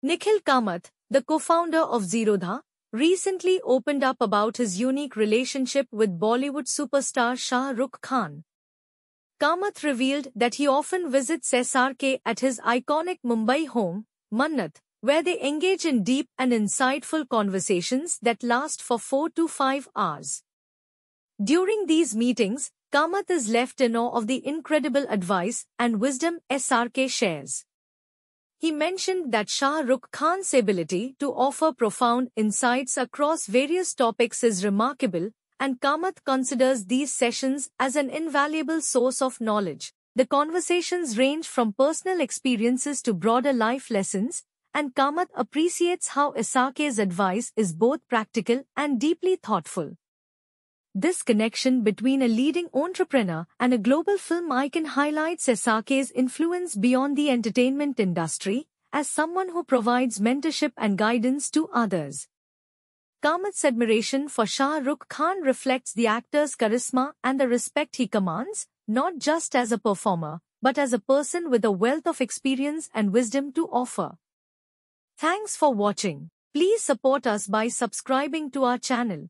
Nikhil Kamath, the co-founder of Zerodha, recently opened up about his unique relationship with Bollywood superstar Shah Rukh Khan. Kamath revealed that he often visits SRK at his iconic Mumbai home, Mannat, where they engage in deep and insightful conversations that last for 4 to 5 hours. During these meetings, Kamath is left in awe of the incredible advice and wisdom SRK shares. He mentioned that Shah Rukh Khan's ability to offer profound insights across various topics is remarkable, and Kamath considers these sessions as an invaluable source of knowledge. The conversations range from personal experiences to broader life lessons, and Kamath appreciates how Isake's advice is both practical and deeply thoughtful. This connection between a leading entrepreneur and a global film icon highlights Sasake's influence beyond the entertainment industry as someone who provides mentorship and guidance to others. Kamat's admiration for Shah Rukh Khan reflects the actor's charisma and the respect he commands, not just as a performer, but as a person with a wealth of experience and wisdom to offer. Thanks for watching. Please support us by subscribing to our channel.